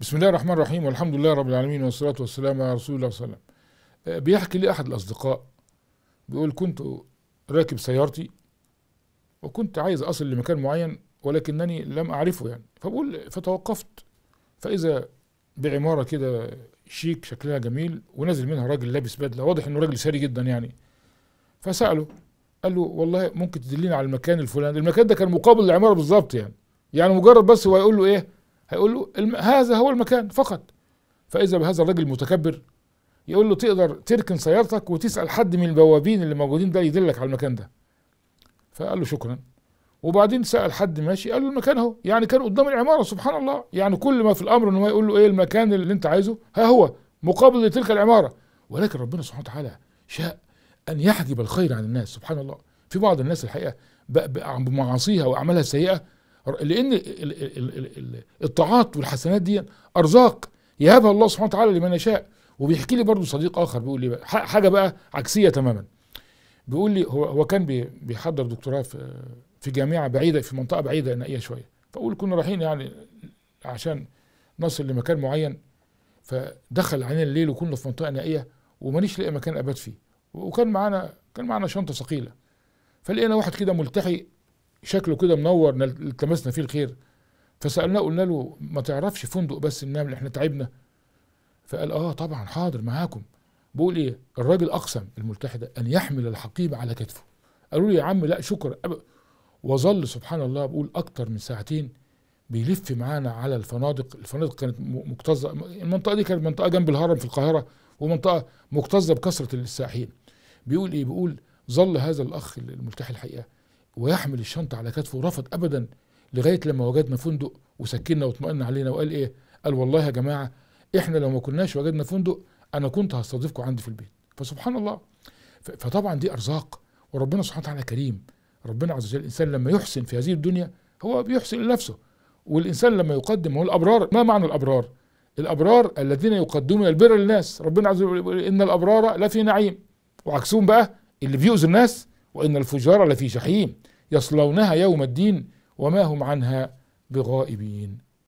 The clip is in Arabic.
بسم الله الرحمن الرحيم والحمد لله رب العالمين والصلاة والسلام على رسول الله صلى الله عليه وسلم آه، بيحكي لي أحد الأصدقاء بيقول كنت راكب سيارتي وكنت عايز أصل لمكان معين ولكنني لم أعرفه يعني فبقول فتوقفت فإذا بعمارة كده شيك شكلها جميل ونازل منها راجل لابس بدلة واضح إنه راجل ساري جدا يعني فسأله قال له والله ممكن تدلين على المكان الفلاني المكان ده كان مقابل العمارة بالظبط يعني يعني مجرد بس هو يقول له إيه هيقول له هذا هو المكان فقط فاذا بهذا الرجل المتكبر يقول له تقدر تركن سيارتك وتسال حد من البوابين اللي موجودين ده يدلك على المكان ده فقال له شكرا وبعدين سال حد ماشي قال له المكان اهو يعني كان قدام العماره سبحان الله يعني كل ما في الامر ان هو يقول له ايه المكان اللي انت عايزه ها هو مقابل لتلك العماره ولكن ربنا سبحانه وتعالى شاء ان يحجب الخير عن الناس سبحان الله في بعض الناس الحقيقه بمعاصيها واعمالها السيئه لان الطاعات والحسنات دي ارزاق يهبها الله سبحانه وتعالى لمن يشاء وبيحكي لي برضه صديق اخر بيقول لي بقى حاجه بقى عكسيه تماما بيقول لي هو هو كان بيحضر دكتوراه في في جامعه بعيده في منطقه بعيده نائيه شويه فاقول كنا رايحين يعني عشان نصل لمكان معين فدخل علينا الليل وكنا في منطقه نائيه ومانيش لاقي مكان ابات فيه وكان معانا كان معانا شنطه ثقيله فلقينا واحد كده ملتحي شكله كده منور التمسنا فيه الخير فسالناه قلنا له ما تعرفش فندق بس ننام احنا تعبنا فقال اه طبعا حاضر معاكم بقول ايه الراجل اقسم الملتحي ده ان يحمل الحقيبه على كتفه قالوا لي يا عم لا شكرا وظل سبحان الله بقول اكتر من ساعتين بيلف معانا على الفنادق الفنادق كانت مكتظه المنطقه دي كانت منطقه جنب الهرم في القاهره ومنطقه مكتظه بكثره السائحين بيقول ايه بيقول ظل هذا الاخ الملتحي الحقيقه ويحمل الشنطة على كتفه ورفض أبدا لغاية لما وجدنا فندق وسكننا واطمأن علينا وقال إيه قال والله يا جماعة إحنا لو ما كناش وجدنا فندق أنا كنت هستضيفكم عندي في البيت فسبحان الله فطبعا دي أرزاق وربنا سبحانه وتعالى كريم ربنا عز وجل الإنسان لما يحسن في هذه الدنيا هو بيحسن لنفسه والإنسان لما يقدم هو الأبرار ما معنى الأبرار الأبرار الذين يقدمون البر للناس ربنا عز وجل إن الأبرار لفي نعيم وعكسهم بقى اللي بيؤذي الناس وإن الفجار لفي جحيم يصلونها يوم الدين وما هم عنها بغائبين